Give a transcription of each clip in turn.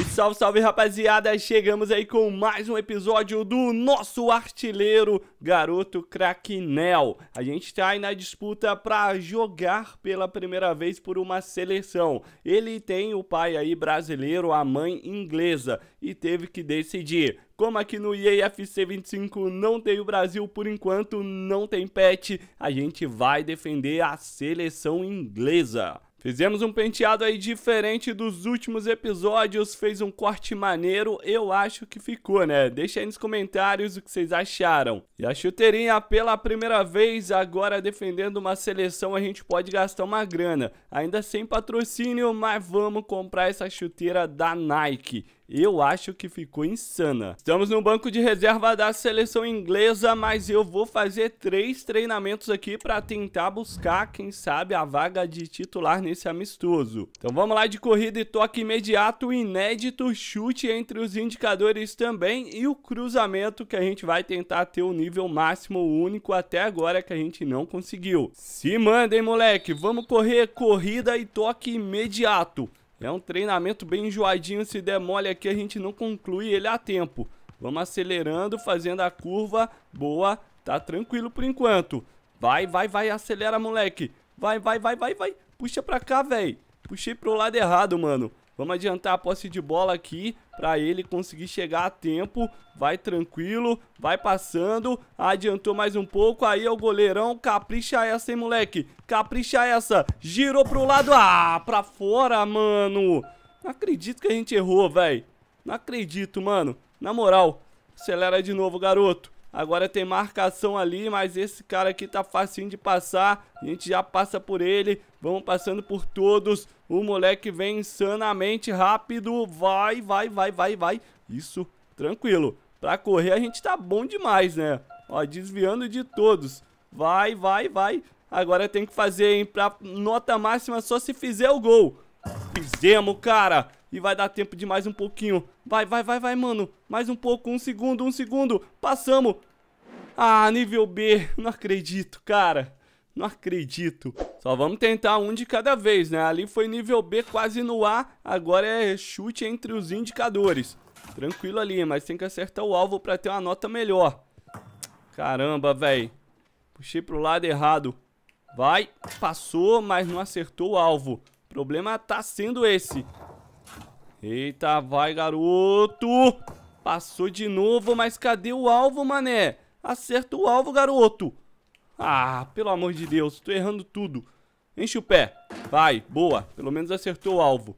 E salve, salve rapaziada, chegamos aí com mais um episódio do nosso artilheiro Garoto Craquinel. A gente está aí na disputa para jogar pela primeira vez por uma seleção. Ele tem o pai aí brasileiro, a mãe inglesa e teve que decidir. Como aqui no EAFC 25 não tem o Brasil por enquanto, não tem pet, a gente vai defender a seleção inglesa. Fizemos um penteado aí diferente dos últimos episódios, fez um corte maneiro, eu acho que ficou, né? Deixa aí nos comentários o que vocês acharam. E a chuteirinha, pela primeira vez, agora defendendo uma seleção, a gente pode gastar uma grana. Ainda sem patrocínio, mas vamos comprar essa chuteira da Nike. Eu acho que ficou insana. Estamos no banco de reserva da seleção inglesa, mas eu vou fazer três treinamentos aqui para tentar buscar, quem sabe, a vaga de titular nesse amistoso. Então vamos lá de corrida e toque imediato, inédito chute entre os indicadores também e o cruzamento que a gente vai tentar ter o nível máximo único até agora que a gente não conseguiu. Se mandem, moleque! Vamos correr, corrida e toque imediato. É um treinamento bem enjoadinho, se der mole aqui a gente não conclui ele a tempo. Vamos acelerando, fazendo a curva, boa, tá tranquilo por enquanto. Vai, vai, vai, acelera moleque. Vai, vai, vai, vai, vai, puxa pra cá, velho. Puxei pro lado errado, mano. Vamos adiantar a posse de bola aqui para ele conseguir chegar a tempo. Vai tranquilo, vai passando. Adiantou mais um pouco. Aí é o goleirão. Capricha essa, hein, moleque. Capricha essa. Girou pro lado. Ah, pra fora, mano. Não acredito que a gente errou, velho. Não acredito, mano. Na moral, acelera de novo, garoto. Agora tem marcação ali, mas esse cara aqui tá facinho de passar. A gente já passa por ele. Vamos passando por todos. O moleque vem insanamente rápido. Vai, vai, vai, vai, vai. Isso, tranquilo. Pra correr a gente tá bom demais, né? Ó, desviando de todos. Vai, vai, vai. Agora tem que fazer, hein? Pra nota máxima só se fizer o gol. Fizemos, cara. E vai dar tempo de mais um pouquinho. Vai, vai, vai, vai, mano. Mais um pouco. Um segundo, um segundo. Passamos. Ah, nível B. Não acredito, cara. Não acredito. Só vamos tentar um de cada vez, né? Ali foi nível B quase no A. Agora é chute entre os indicadores. Tranquilo ali, mas tem que acertar o alvo pra ter uma nota melhor. Caramba, velho. Puxei pro lado errado. Vai. Passou, mas não acertou o alvo. O problema tá sendo esse. Eita, vai, garoto! Passou de novo, mas cadê o alvo, mané? Acerta o alvo, garoto! Ah, pelo amor de Deus, tô errando tudo. Enche o pé. Vai, boa. Pelo menos acertou o alvo.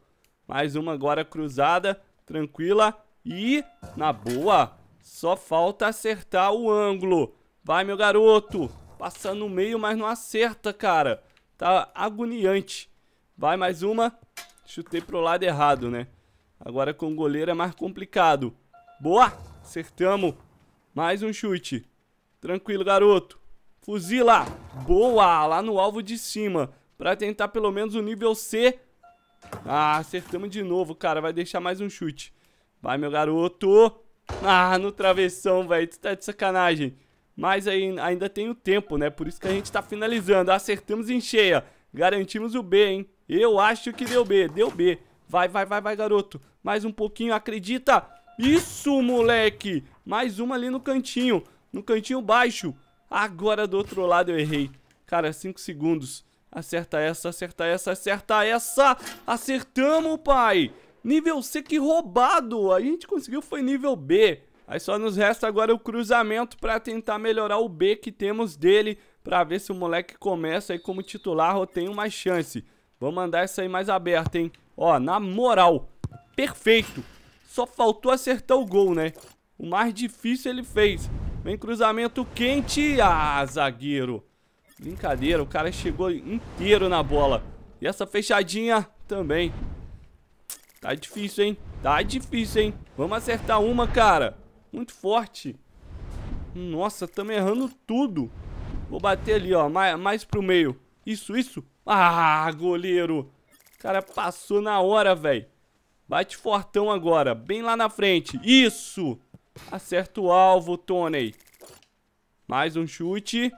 Mais uma agora cruzada, tranquila. E, na boa, só falta acertar o ângulo. Vai, meu garoto. Passa no meio, mas não acerta, cara. Tá agoniante. Vai mais uma. Chutei pro lado errado, né? Agora com o goleiro é mais complicado. Boa! Acertamos. Mais um chute. Tranquilo, garoto. Fuzila. Boa! Lá no alvo de cima. Pra tentar pelo menos o nível C. Ah, acertamos de novo, cara. Vai deixar mais um chute. Vai, meu garoto. Ah, no travessão, velho. Tu tá de sacanagem. Mas aí, ainda tem o tempo, né? Por isso que a gente tá finalizando. Acertamos em cheia. Garantimos o B, hein? Eu acho que deu B, deu B. Vai, vai, vai, vai, garoto. Mais um pouquinho, acredita. Isso, moleque. Mais uma ali no cantinho. No cantinho baixo. Agora do outro lado eu errei. Cara, 5 segundos. Acerta essa, acerta essa, acerta essa. Acertamos, pai. Nível C, que roubado. A gente conseguiu, foi nível B. Aí só nos resta agora o cruzamento para tentar melhorar o B que temos dele. Pra ver se o moleque começa aí como titular ou tem uma chance. Vou mandar isso aí mais aberto, hein? Ó, na moral, perfeito. Só faltou acertar o gol, né? O mais difícil ele fez. Vem cruzamento quente. Ah, zagueiro. Brincadeira, o cara chegou inteiro na bola. E essa fechadinha também. Tá difícil, hein? Tá difícil, hein? Vamos acertar uma, cara. Muito forte. Nossa, estamos errando tudo. Vou bater ali, ó. Mais, mais pro meio. Isso, isso. Ah, goleiro. Cara, passou na hora, velho. Bate fortão agora. Bem lá na frente. Isso. Acerta o alvo, Tony. Mais um chute.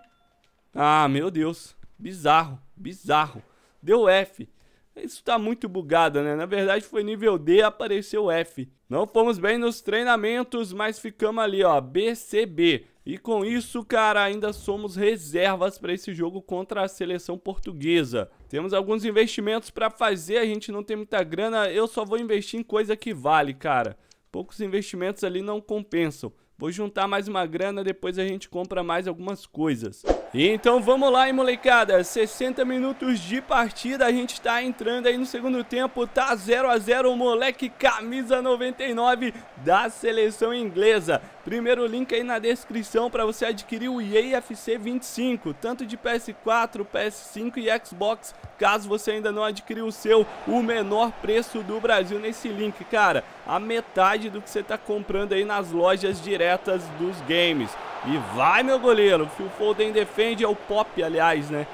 Ah, meu Deus. Bizarro, bizarro. Deu F. Isso tá muito bugado, né? Na verdade foi nível D, apareceu F. Não fomos bem nos treinamentos, mas ficamos ali, ó, BCB. E com isso, cara, ainda somos reservas para esse jogo contra a seleção portuguesa. Temos alguns investimentos para fazer, a gente não tem muita grana, eu só vou investir em coisa que vale, cara. Poucos investimentos ali não compensam. Vou juntar mais uma grana, depois a gente compra mais algumas coisas. Então vamos lá, hein, molecada. 60 minutos de partida, a gente tá entrando aí no segundo tempo, tá 0 a 0 o moleque camisa 99 da seleção inglesa. Primeiro link aí na descrição para você adquirir o EA FC 25, tanto de PS4, PS5 e Xbox, caso você ainda não adquiriu o seu, o menor preço do Brasil nesse link, cara. A metade do que você tá comprando aí nas lojas direto atletas dos games. E vai, meu goleiro. Phil Foden defende. É o Pop, aliás, né?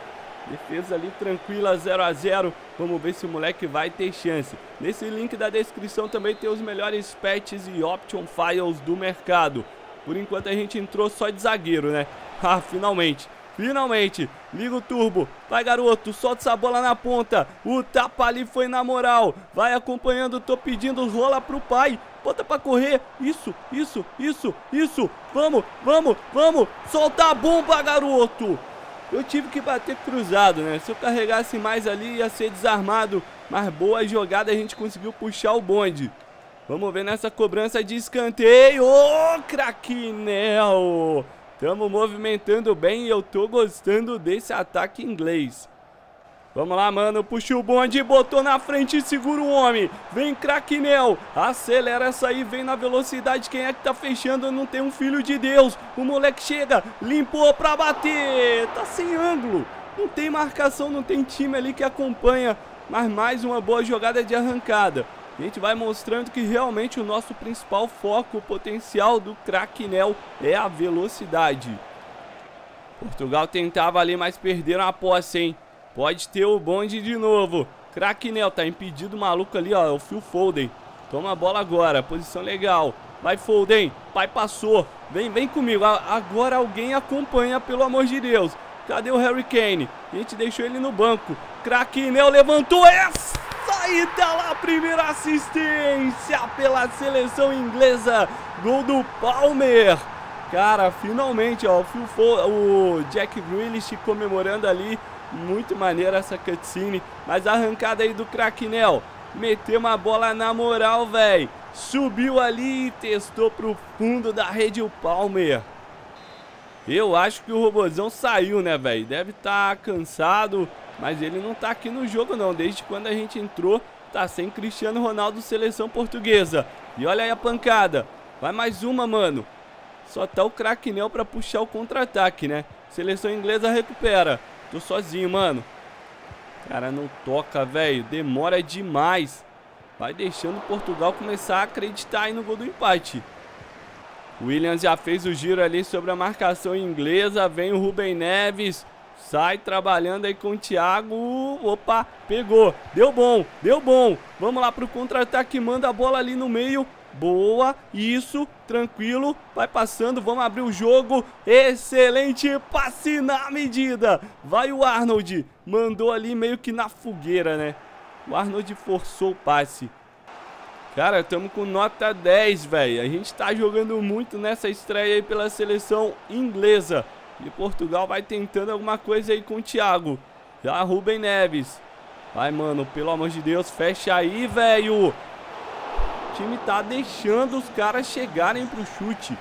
Defesa ali tranquila, 0 a 0 Vamos ver se o moleque vai ter chance. Nesse link da descrição também tem os melhores patches e option files do mercado. Por enquanto a gente entrou só de zagueiro, né? Ah, finalmente. Finalmente, liga o turbo, vai garoto, solta essa bola na ponta, o tapa ali foi na moral, vai acompanhando, tô pedindo rola pro pai, bota pra correr. Isso, isso, isso, isso. Vamos, vamos, vamos. Solta a bomba, garoto. Eu tive que bater cruzado, né? Se eu carregasse mais ali, ia ser desarmado. Mas boa jogada, a gente conseguiu puxar o bonde. Vamos ver nessa cobrança de escanteio. Ô, oh, Tamo movimentando bem e eu tô gostando desse ataque inglês. Vamos lá, mano. Puxa o bonde, botou na frente, e segura o homem. Vem Craquinel. Acelera essa aí, vem na velocidade. Quem é que tá fechando? Não tem um filho de Deus. O moleque chega, limpou pra bater. Tá sem ângulo. Não tem marcação, não tem time ali que acompanha. Mas mais uma boa jogada de arrancada. A gente vai mostrando que realmente o nosso principal foco, o potencial do Craquinel é a velocidade. Portugal tentava ali, mas perderam a posse, hein? Pode ter o bonde de novo. Cracknell tá impedido o maluco ali, ó. É o Phil Foden. Toma a bola agora. Posição legal. Vai Foden. Pai passou. Vem, vem comigo. Agora alguém acompanha, pelo amor de Deus. Cadê o Harry Kane? A gente deixou ele no banco. Cracknell levantou essa e tá lá a primeira assistência pela seleção inglesa. Gol do Palmer. Cara, finalmente, ó, o, Phil o Jack Grealish comemorando ali muito maneira essa cutscene. Mas arrancada aí do Cracknell. Meteu uma bola na moral, velho. Subiu ali e testou pro fundo da rede o Palmer. Eu acho que o Robozão saiu, né, velho? Deve estar tá cansado, mas ele não tá aqui no jogo não. Desde quando a gente entrou, tá sem Cristiano Ronaldo seleção portuguesa. E olha aí a pancada. Vai mais uma, mano. Só tá o Cracknell para puxar o contra-ataque, né? Seleção inglesa recupera. Tô sozinho, mano. Cara, não toca, velho. Demora demais. Vai deixando Portugal começar a acreditar aí no gol do empate. Williams já fez o giro ali sobre a marcação inglesa. Vem o Rubem Neves. Sai trabalhando aí com o Thiago. Opa, pegou. Deu bom, deu bom. Vamos lá pro contra-ataque. Manda a bola ali no meio. Boa, isso, tranquilo, vai passando, vamos abrir o jogo. Excelente passe na medida. Vai o Arnold, mandou ali meio que na fogueira, né? O Arnold forçou o passe. Cara, estamos com nota 10, velho. A gente está jogando muito nessa estreia aí pela seleção inglesa. E Portugal vai tentando alguma coisa aí com o Thiago. Já Rubem Neves. Vai, mano, pelo amor de Deus, fecha aí, velho time está deixando os caras chegarem para o chute.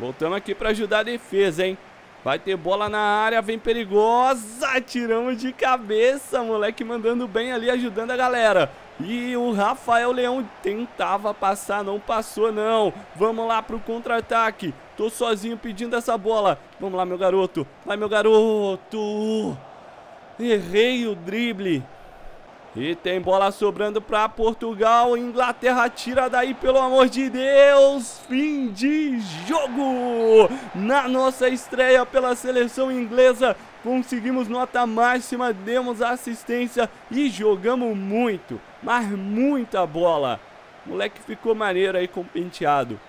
Voltando aqui para ajudar a defesa, hein? Vai ter bola na área, vem perigosa. Tiramos de cabeça, moleque mandando bem ali, ajudando a galera. E o Rafael Leão tentava passar, não passou não. Vamos lá pro contra-ataque. Tô sozinho pedindo essa bola. Vamos lá, meu garoto. Vai, meu garoto. Errei o drible. E tem bola sobrando para Portugal. Inglaterra tira daí, pelo amor de Deus. Fim de jogo! Na nossa estreia pela seleção inglesa, conseguimos nota máxima, demos assistência e jogamos muito, mas muita bola. moleque ficou maneiro aí com o penteado.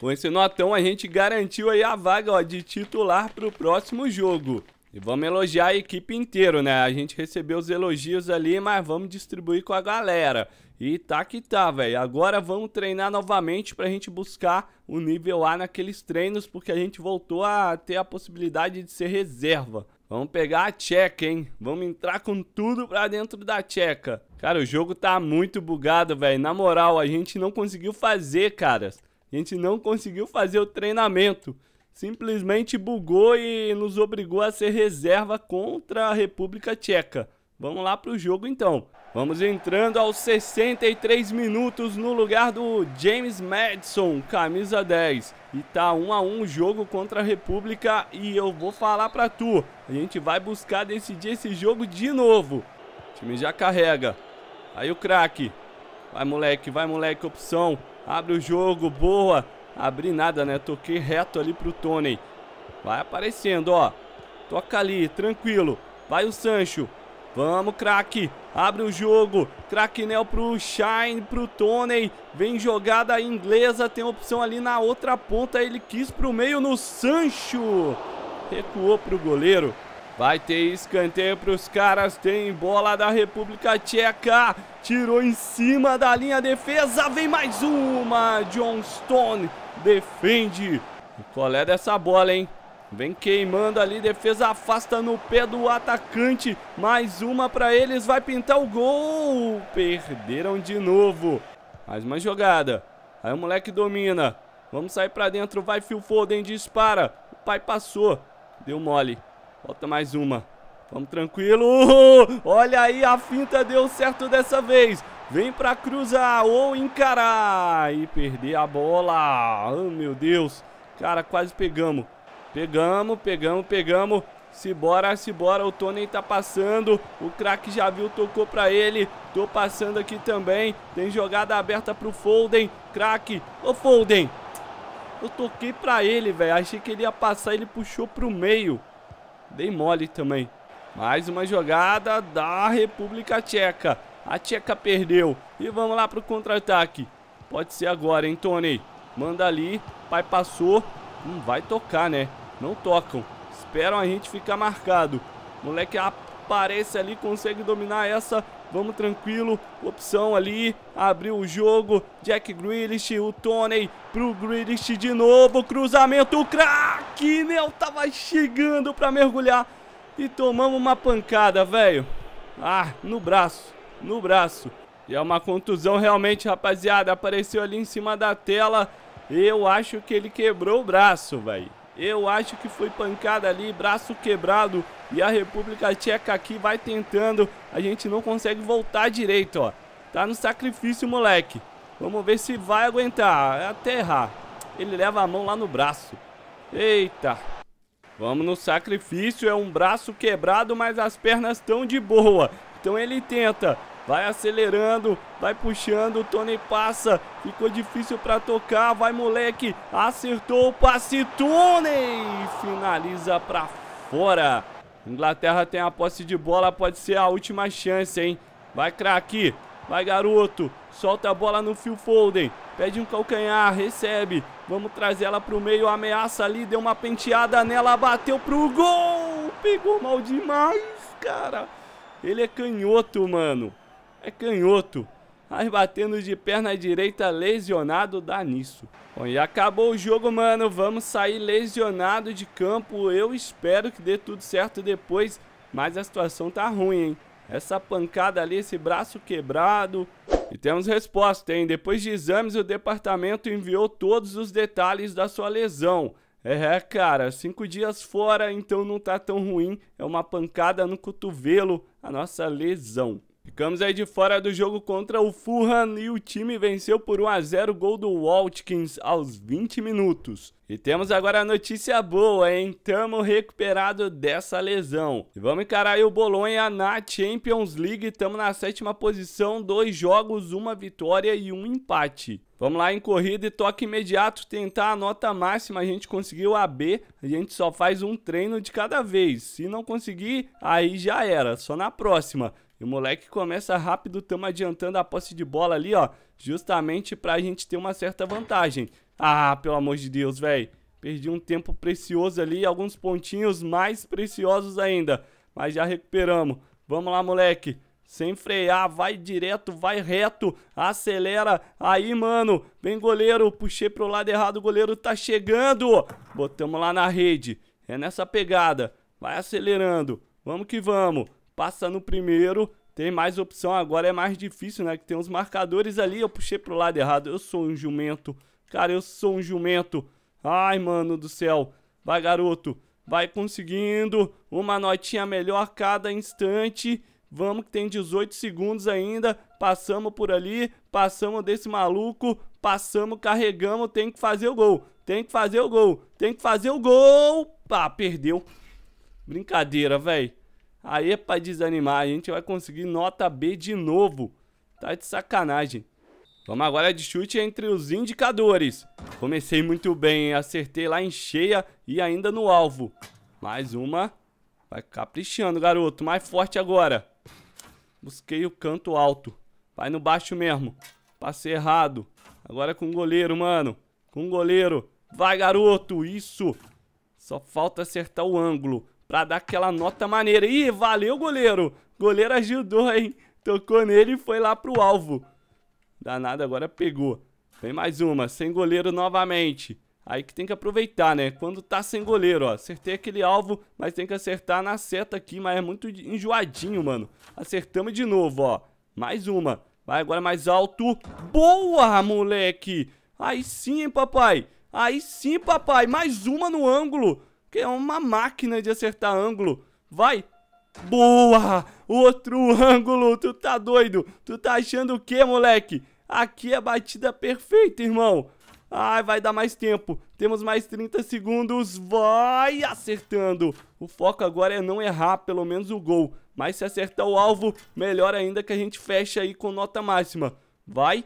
Com esse notão a gente garantiu aí a vaga ó, de titular para o próximo jogo. E vamos elogiar a equipe inteira, né? A gente recebeu os elogios ali, mas vamos distribuir com a galera. E tá que tá, velho. Agora vamos treinar novamente pra gente buscar o nível A naqueles treinos, porque a gente voltou a ter a possibilidade de ser reserva. Vamos pegar a tcheca, hein? Vamos entrar com tudo pra dentro da tcheca. Cara, o jogo tá muito bugado, velho. Na moral, a gente não conseguiu fazer, caras. A gente não conseguiu fazer o treinamento simplesmente bugou e nos obrigou a ser reserva contra a República Tcheca. Vamos lá para o jogo então. Vamos entrando aos 63 minutos no lugar do James Madison, camisa 10. E tá 1 a 1 o jogo contra a República e eu vou falar para tu, a gente vai buscar decidir esse jogo de novo. O time já carrega. Aí o craque. Vai moleque, vai moleque, opção. Abre o jogo, boa abri nada, né? Toquei reto ali pro Tony. Vai aparecendo, ó. Toca ali, tranquilo. Vai o Sancho. Vamos, craque. Abre o jogo. Cracknell pro Shine, pro Tony. Vem jogada inglesa. Tem opção ali na outra ponta. Ele quis pro meio no Sancho. Recuou pro goleiro. Vai ter escanteio para os caras. Tem bola da República Tcheca. Tirou em cima da linha defesa. Vem mais uma. John Stone defende. E qual é dessa bola, hein? Vem queimando ali, defesa afasta no pé do atacante. Mais uma para eles, vai pintar o gol. Perderam de novo. Mais uma jogada. Aí o moleque domina. Vamos sair para dentro, vai Phil Foden, dispara. O pai passou, deu mole. Falta mais uma. Vamos tranquilo. Olha aí, a finta deu certo dessa vez. Vem para cruzar ou encarar e perder a bola. Oh, meu Deus. Cara, quase pegamos. Pegamos, pegamos, pegamos. Se bora, se bora, o Tony tá passando. O craque já viu, tocou pra ele. Tô passando aqui também. Tem jogada aberta pro Folden. Craque, ô Folden. Eu toquei pra ele, velho. Achei que ele ia passar, ele puxou pro meio. Dei mole também. Mais uma jogada da República Tcheca. A Tcheca perdeu. E vamos lá para o contra-ataque. Pode ser agora, hein, Tony? Manda ali. Pai passou. Não vai tocar, né? Não tocam. Esperam a gente ficar marcado. Moleque aparece ali, consegue dominar essa. Vamos tranquilo. Opção ali. Abriu o jogo. Jack Grealish, o Tony pro Grealish de novo. Cruzamento, o craque! Nel tava chegando para mergulhar. E tomamos uma pancada, velho. Ah, no braço, no braço. E é uma contusão realmente, rapaziada. Apareceu ali em cima da tela. Eu acho que ele quebrou o braço, velho. Eu acho que foi pancada ali, braço quebrado. E a República Tcheca aqui vai tentando. A gente não consegue voltar direito, ó. Tá no sacrifício, moleque. Vamos ver se vai aguentar. Até errar. Ele leva a mão lá no braço. Eita. Vamos no sacrifício, é um braço quebrado, mas as pernas estão de boa. Então ele tenta, vai acelerando, vai puxando, o Tony passa, ficou difícil para tocar, vai moleque, acertou o passe, Tony finaliza para fora. Inglaterra tem a posse de bola, pode ser a última chance, hein? Vai craque, vai garoto, solta a bola no Phil Foden, pede um calcanhar, recebe, Vamos trazer ela pro meio, ameaça ali, deu uma penteada nela, bateu pro gol! Pegou mal demais, cara! Ele é canhoto, mano. É canhoto. Mas batendo de perna direita, lesionado, dá nisso. Bom, e acabou o jogo, mano. Vamos sair lesionado de campo. Eu espero que dê tudo certo depois. Mas a situação tá ruim, hein? Essa pancada ali, esse braço quebrado. E temos resposta, hein? Depois de exames, o departamento enviou todos os detalhes da sua lesão. É, é, cara, cinco dias fora, então não tá tão ruim. É uma pancada no cotovelo, a nossa lesão. Ficamos aí de fora do jogo contra o Fulham e o time venceu por 1 a 0 gol do Watkins aos 20 minutos. E temos agora a notícia boa, hein? Tamo recuperado dessa lesão. E vamos encarar o Bolonha na Champions League. Tamo na sétima posição, dois jogos, uma vitória e um empate. Vamos lá em corrida e toque imediato, tentar a nota máxima. A gente conseguiu a B, a gente só faz um treino de cada vez. Se não conseguir, aí já era, só na próxima o moleque começa rápido, estamos adiantando a posse de bola ali, ó. Justamente pra gente ter uma certa vantagem. Ah, pelo amor de Deus, velho. Perdi um tempo precioso ali, alguns pontinhos mais preciosos ainda. Mas já recuperamos. Vamos lá, moleque. Sem frear, vai direto, vai reto, acelera. Aí, mano, vem goleiro, puxei pro lado errado, o goleiro tá chegando. Botamos lá na rede. É nessa pegada. Vai acelerando. Vamos que vamos passa no primeiro. Tem mais opção, agora é mais difícil, né? Que tem uns marcadores ali, eu puxei pro lado errado. Eu sou um jumento, cara, eu sou um jumento. Ai, mano do céu. Vai, garoto. Vai conseguindo uma notinha melhor a cada instante. Vamos que tem 18 segundos ainda. Passamos por ali, passamos desse maluco, passamos, carregamos, tem que fazer o gol. Tem que fazer o gol. Tem que fazer o gol. Pá, perdeu. Brincadeira, velho. Aí, pra desanimar, a gente vai conseguir nota B de novo. Tá de sacanagem. Vamos agora de chute entre os indicadores. Comecei muito bem, acertei lá em cheia e ainda no alvo. Mais uma. Vai caprichando, garoto. Mais forte agora. Busquei o canto alto. Vai no baixo mesmo. Passei errado. Agora com o goleiro, mano. Com o goleiro. Vai, garoto. Isso. Só falta acertar o ângulo. Pra dar aquela nota maneira. Ih, valeu, goleiro. Goleiro ajudou, hein? Tocou nele e foi lá pro alvo. Danado, agora pegou. Vem mais uma, sem goleiro novamente. Aí que tem que aproveitar, né? Quando tá sem goleiro, ó. Acertei aquele alvo, mas tem que acertar na seta aqui, mas é muito enjoadinho, mano. Acertamos de novo, ó. Mais uma. Vai agora mais alto. Boa, moleque! Aí sim, papai! Aí sim, papai! Mais uma no ângulo! que é uma máquina de acertar ângulo. Vai! Boa! Outro ângulo! Tu tá doido? Tu tá achando o que, moleque? Aqui é a batida perfeita, irmão. Ai, vai dar mais tempo. Temos mais 30 segundos. Vai acertando. O foco agora é não errar pelo menos o gol. Mas se acertar o alvo, melhor ainda que a gente fecha aí com nota máxima. Vai.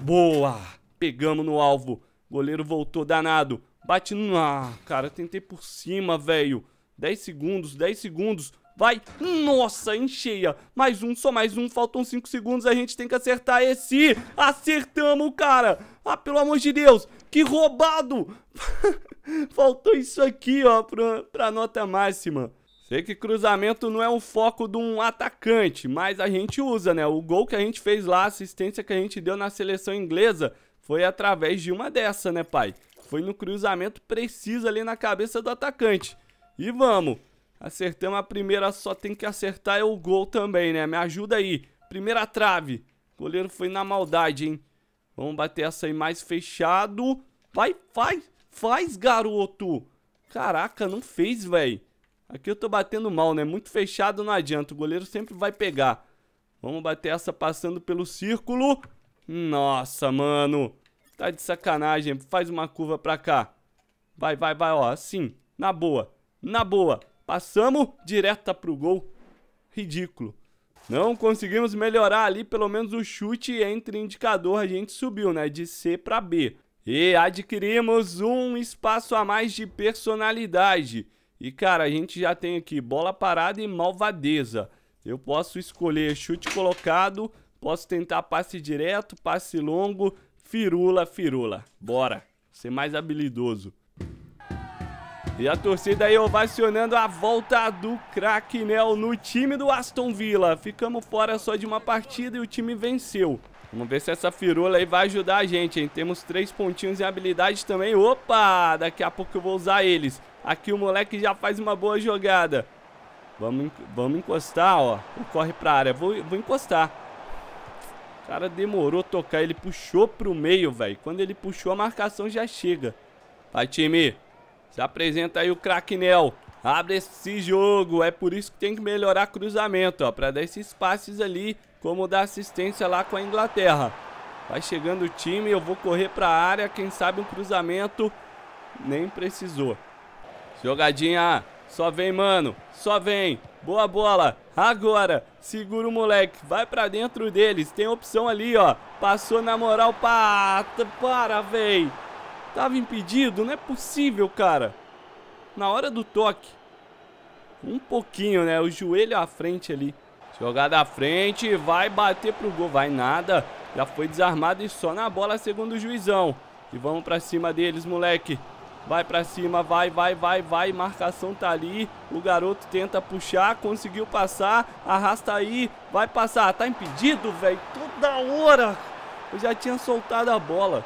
Boa. Pegamos no alvo. O goleiro voltou danado. Bate ah Cara, tentei por cima, velho. 10 segundos, 10 segundos. Vai. Nossa, encheia. Mais um, só mais um. Faltam 5 segundos. A gente tem que acertar esse. Acertamos, cara. Ah, pelo amor de Deus. Que roubado. Faltou isso aqui, ó, pra, pra nota máxima. Sei que cruzamento não é o foco de um atacante, mas a gente usa, né? O gol que a gente fez lá, a assistência que a gente deu na seleção inglesa, foi através de uma dessa, né, pai? Foi no cruzamento preciso ali na cabeça do atacante. E vamos. Acertamos a primeira, só tem que acertar é o gol também, né? Me ajuda aí. Primeira trave. O goleiro foi na maldade, hein? Vamos bater essa aí mais fechado. Vai, vai. Faz, garoto. Caraca, não fez, velho. Aqui eu tô batendo mal, né? Muito fechado não adianta. O goleiro sempre vai pegar. Vamos bater essa passando pelo círculo. Nossa, mano. Tá de sacanagem. Faz uma curva pra cá. Vai, vai, vai, ó. Assim. Na boa. Na boa. Passamos direta pro gol. Ridículo. Não conseguimos melhorar ali, pelo menos o chute entre indicador a gente subiu, né? De C para B. E adquirimos um espaço a mais de personalidade. E cara, a gente já tem aqui bola parada e malvadeza. Eu posso escolher chute colocado, posso tentar passe direto, passe longo, Firula, firula. Bora. Ser mais habilidoso. E a torcida aí ovacionando a volta do craque Nel né, no time do Aston Villa. Ficamos fora só de uma partida e o time venceu. Vamos ver se essa firula aí vai ajudar a gente, hein? Temos três pontinhos em habilidade também. Opa! Daqui a pouco eu vou usar eles. Aqui o moleque já faz uma boa jogada. Vamos, vamos encostar, ó. Corre pra área. Vou, vou encostar. O cara demorou tocar, ele puxou pro meio, velho. Quando ele puxou, a marcação já chega. Vai, time. Se apresenta aí o Cracknell. Abre esse jogo. É por isso que tem que melhorar cruzamento, ó. Pra dar esses passes ali, como dar assistência lá com a Inglaterra. Vai chegando o time, eu vou correr pra área. Quem sabe um cruzamento. Nem precisou. Jogadinha só vem, mano. Só vem. Boa bola. Agora. Segura o moleque. Vai pra dentro deles. Tem opção ali, ó. Passou na moral. Pá. Para, véi. Tava impedido. Não é possível, cara. Na hora do toque. Um pouquinho, né? O joelho à frente ali. Jogada à frente. Vai bater pro gol. Vai nada. Já foi desarmado e só na bola, segundo o juizão. E vamos pra cima deles, moleque. Vai pra cima, vai, vai, vai, vai. Marcação tá ali. O garoto tenta puxar, conseguiu passar. Arrasta aí, vai passar. Tá impedido, velho. Toda hora. Eu já tinha soltado a bola.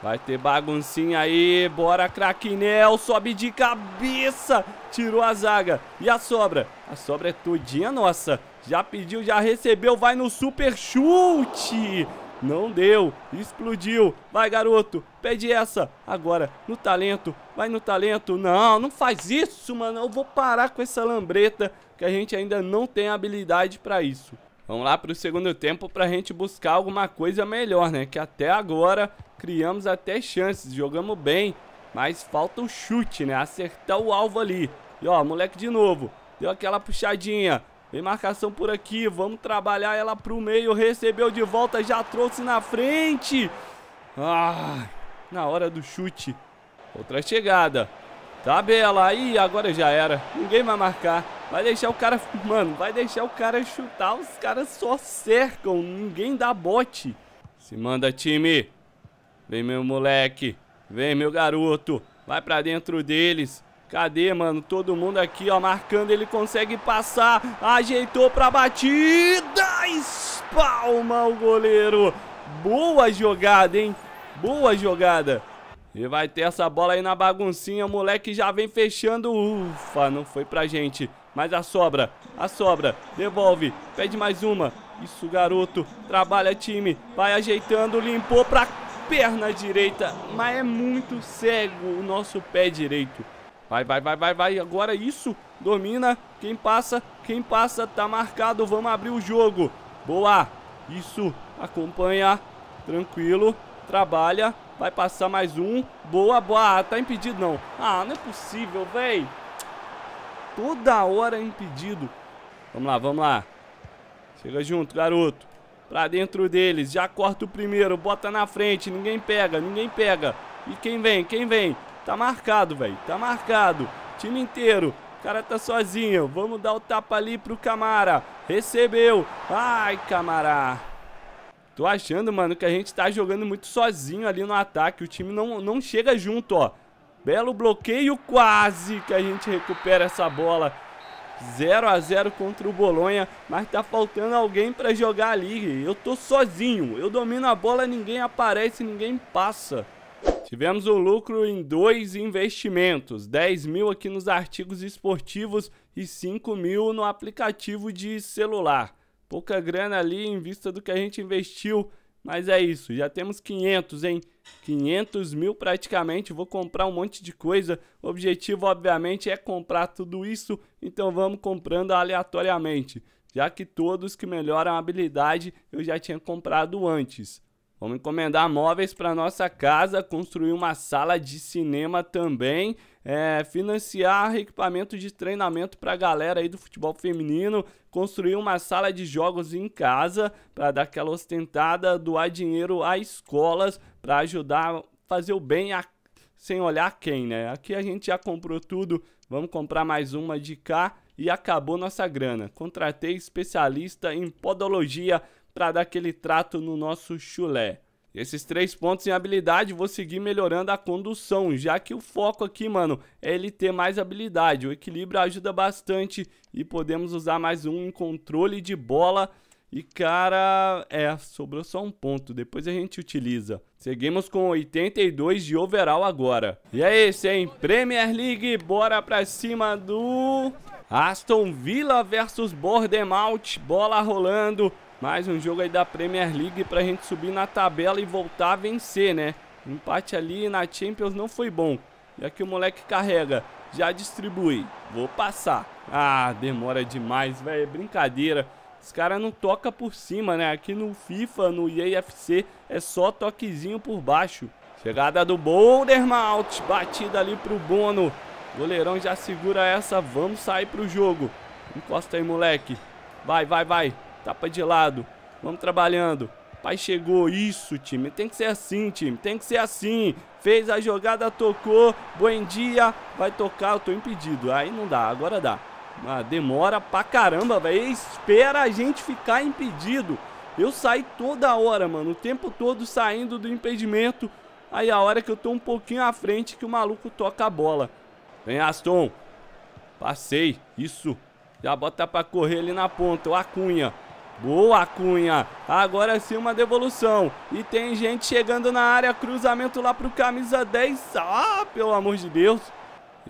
Vai ter baguncinha aí. Bora, Craquinel. Sobe de cabeça. Tirou a zaga. E a sobra? A sobra é todinha nossa. Já pediu, já recebeu. Vai no super chute. Não deu. Explodiu. Vai, garoto. Pede essa agora no talento. Vai no talento. Não, não faz isso, mano. Eu vou parar com essa lambreta que a gente ainda não tem habilidade para isso. Vamos lá para o segundo tempo para a gente buscar alguma coisa melhor, né? Que até agora criamos até chances, jogamos bem, mas falta o chute, né? Acertar o alvo ali. E ó, moleque de novo, deu aquela puxadinha. Vem marcação por aqui, vamos trabalhar ela pro meio, recebeu de volta, já trouxe na frente. Ah, na hora do chute. Outra chegada. Tabela. Aí, agora já era. Ninguém vai marcar. Vai deixar o cara. Mano, vai deixar o cara chutar. Os caras só cercam. Ninguém dá bote. Se manda, time. Vem, meu moleque. Vem, meu garoto. Vai pra dentro deles. Cadê, mano? Todo mundo aqui, ó, marcando. Ele consegue passar. Ajeitou pra batida. Espalma o goleiro. Boa jogada, hein? Boa jogada. E vai ter essa bola aí na baguncinha. O moleque já vem fechando. Ufa, não foi pra gente. Mas a sobra, a sobra. Devolve. Pede mais uma. Isso, garoto. Trabalha, time. Vai ajeitando. Limpou pra perna direita. Mas é muito cego o nosso pé direito. Vai, vai, vai, vai, vai. Agora isso. Domina. Quem passa, quem passa. Tá marcado. Vamos abrir o jogo. Boa. Isso. Acompanha. Tranquilo. Trabalha. Vai passar mais um. Boa, boa. Ah, tá impedido não. Ah, não é possível, véi. Toda hora é impedido. Vamos lá, vamos lá. Chega junto, garoto. Pra dentro deles. Já corta o primeiro. Bota na frente. Ninguém pega, ninguém pega. E quem vem? Quem vem? Tá marcado, velho. Tá marcado. Time inteiro. O cara tá sozinho. Vamos dar o tapa ali pro Camara. Recebeu. Ai, Camara. Tô achando, mano, que a gente tá jogando muito sozinho ali no ataque. O time não, não chega junto, ó. Belo bloqueio, quase que a gente recupera essa bola. 0 a 0 contra o Bolonha, mas tá faltando alguém para jogar ali. Eu tô sozinho, eu domino a bola, ninguém aparece, ninguém passa. Tivemos o um lucro em dois investimentos, 10 mil aqui nos artigos esportivos e 5 mil no aplicativo de celular. Pouca grana ali em vista do que a gente investiu. Mas é isso, já temos 500, hein? 500 mil praticamente, vou comprar um monte de coisa. O objetivo, obviamente, é comprar tudo isso, então vamos comprando aleatoriamente. Já que todos que melhoram a habilidade eu já tinha comprado antes. Vamos encomendar móveis para nossa casa, construir uma sala de cinema também é, financiar equipamento de treinamento para a galera aí do futebol feminino, construir uma sala de jogos em casa para dar aquela ostentada, doar dinheiro a escolas para ajudar a fazer o bem a, sem olhar quem, né? Aqui a gente já comprou tudo, vamos comprar mais uma de cá e acabou nossa grana. Contratei especialista em podologia para dar aquele trato no nosso chulé. Esses três pontos em habilidade, vou seguir melhorando a condução, já que o foco aqui, mano, é ele ter mais habilidade. O equilíbrio ajuda bastante e podemos usar mais um em controle de bola. E, cara, é, sobrou só um ponto, depois a gente utiliza. Seguimos com 82 de overall agora. E é isso, hein? Premier League, bora pra cima do... Aston Villa versus Bordemouth, bola rolando, mais um jogo aí da Premier League pra gente subir na tabela e voltar a vencer, né? Empate ali na Champions não foi bom. E aqui o moleque carrega. Já distribui. Vou passar. Ah, demora demais, velho. É brincadeira. Os caras não toca por cima, né? Aqui no FIFA, no EAFC, é só toquezinho por baixo. Chegada do Bouldermount. Batida ali pro Bono. Goleirão já segura essa. Vamos sair pro jogo. Encosta aí, moleque. Vai, vai, vai. Tapa tá de lado. Vamos trabalhando. Pai chegou. Isso, time. Tem que ser assim, time. Tem que ser assim. Fez a jogada, tocou. Bom dia. Vai tocar. Eu tô impedido. Aí não dá. Agora dá. Ah, demora pra caramba, velho. Espera a gente ficar impedido. Eu saí toda hora, mano. O tempo todo saindo do impedimento. Aí a hora que eu tô um pouquinho à frente que o maluco toca a bola. Vem, Aston. Passei. Isso. Já bota pra correr ali na ponta. O Acunha. Boa Cunha, agora sim uma devolução E tem gente chegando na área, cruzamento lá pro camisa 10 Ah, pelo amor de Deus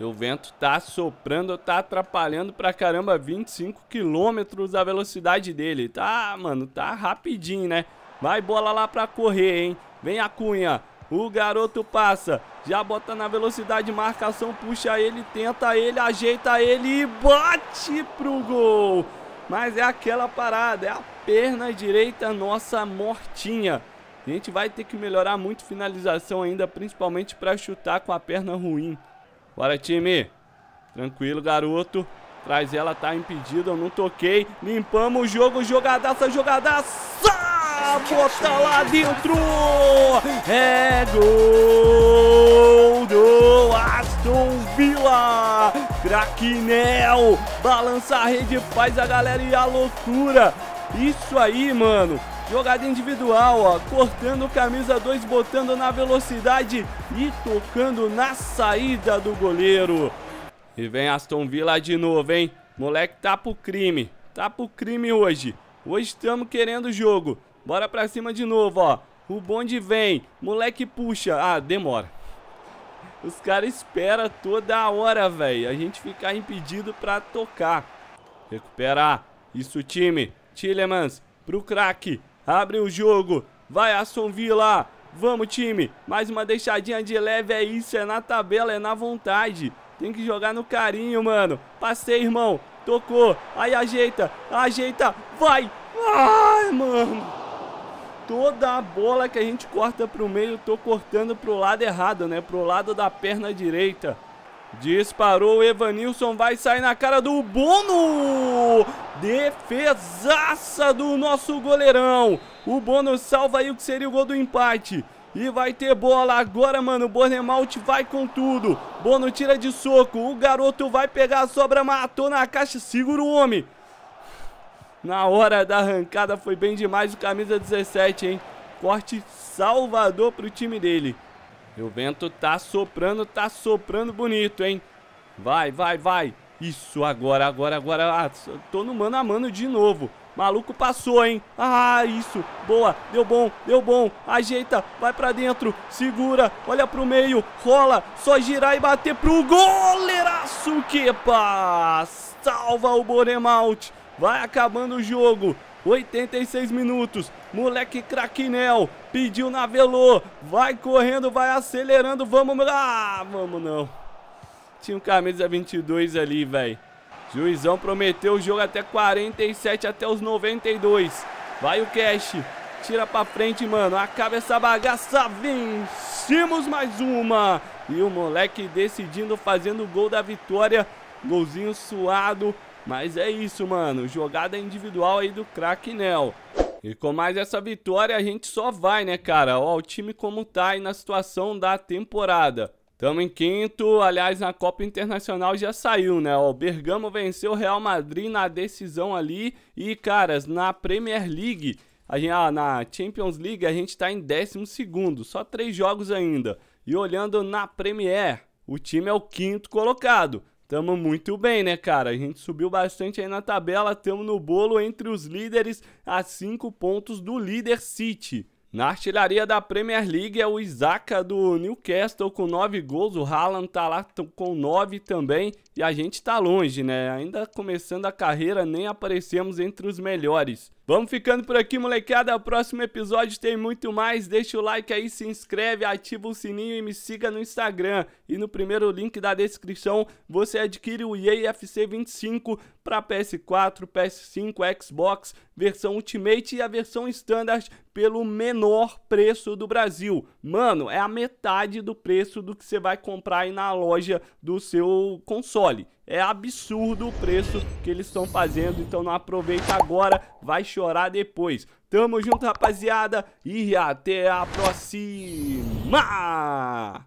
E o vento tá soprando, tá atrapalhando pra caramba 25 quilômetros a velocidade dele Tá, mano, tá rapidinho, né? Vai bola lá pra correr, hein? Vem a Cunha, o garoto passa, já bota na velocidade, marcação, puxa ele, tenta ele, ajeita ele e bate pro gol mas é aquela parada, é a perna direita nossa mortinha. A gente vai ter que melhorar muito finalização ainda, principalmente para chutar com a perna ruim. Bora, time. Tranquilo, garoto. Traz ela, tá impedido, eu não toquei. Limpamos o jogo, jogadaça, jogadaça! bota lá dentro. É gol do Aston Villa. Craquinel balança a rede, faz a galera e a loucura. Isso aí, mano. Jogada individual, ó, cortando camisa 2, botando na velocidade e tocando na saída do goleiro. E vem Aston Villa de novo, hein? Moleque tá pro crime. Tá pro crime hoje. Hoje estamos querendo jogo. Bora pra cima de novo, ó. O bonde vem. Moleque puxa. Ah, demora. Os caras esperam toda hora, velho. A gente ficar impedido pra tocar. Recuperar. Isso, time. Tillemans pro craque. Abre o jogo. Vai, Aston Villa. Vamos, time. Mais uma deixadinha de leve. É isso. É na tabela. É na vontade. Tem que jogar no carinho, mano. Passei, irmão. Tocou. Aí ajeita. Ajeita. Vai. Ai, mano toda a bola que a gente corta para o meio, tô cortando para o lado errado, né? Para o lado da perna direita. Disparou o Evanilson, vai sair na cara do Bono! Defesaça do nosso goleirão! O Bono salva aí o que seria o gol do empate. E vai ter bola agora, mano. O Bornemalt vai com tudo. Bono tira de soco. O garoto vai pegar a sobra. Matou na caixa. Segura o homem na hora da arrancada. Foi bem demais o camisa 17, hein? Corte salvador pro time dele. E o vento tá soprando, tá soprando bonito, hein? Vai, vai, vai. Isso, agora, agora, agora. Ah, tô no mano a mano de novo. Maluco passou, hein? Ah, isso. Boa. Deu bom, deu bom. Ajeita, vai pra dentro. Segura, olha pro meio. Rola, só girar e bater pro goleiraço. passa. Salva o Boremalt. Vai acabando o jogo. 86 minutos, moleque craquinel, pediu na velô, vai correndo, vai acelerando, vamos lá, vamos não. Tinha um camisa 22 ali, velho. Juizão prometeu o jogo até 47, até os 92. Vai o cash, tira pra frente, mano, acaba essa bagaça, vencemos mais uma. E o moleque decidindo, fazendo o gol da vitória, golzinho suado, mas é isso, mano. Jogada individual aí do craque Nel. E com mais essa vitória, a gente só vai, né, cara? Ó, o time como tá aí na situação da temporada. Tamo em quinto, aliás, na Copa Internacional já saiu, né? O Bergamo venceu o Real Madrid na decisão ali. E, caras, na Premier League, a gente, ah, na Champions League, a gente tá em décimo segundo, só três jogos ainda. E olhando na Premier, o time é o quinto colocado. Tamo muito bem, né, cara? A gente subiu bastante aí na tabela, tamo no bolo entre os líderes a 5 pontos do líder City. Na artilharia da Premier League é o Isaka do Newcastle com 9 gols, o Haaland tá lá com 9 também e a gente tá longe, né? Ainda começando a carreira, nem aparecemos entre os melhores. Vamos ficando por aqui, molecada. O próximo episódio tem muito mais. Deixa o like aí, se inscreve, ativa o sininho e me siga no Instagram. E no primeiro link da descrição você adquire o FC 25 para PS4, PS5, Xbox, versão Ultimate e a versão Standard pelo menor preço do Brasil. Mano, é a metade do preço do que você vai comprar aí na loja do seu console. É absurdo o preço que eles estão fazendo, então não aproveita agora, vai chorar depois. Tamo junto, rapaziada, e até a próxima!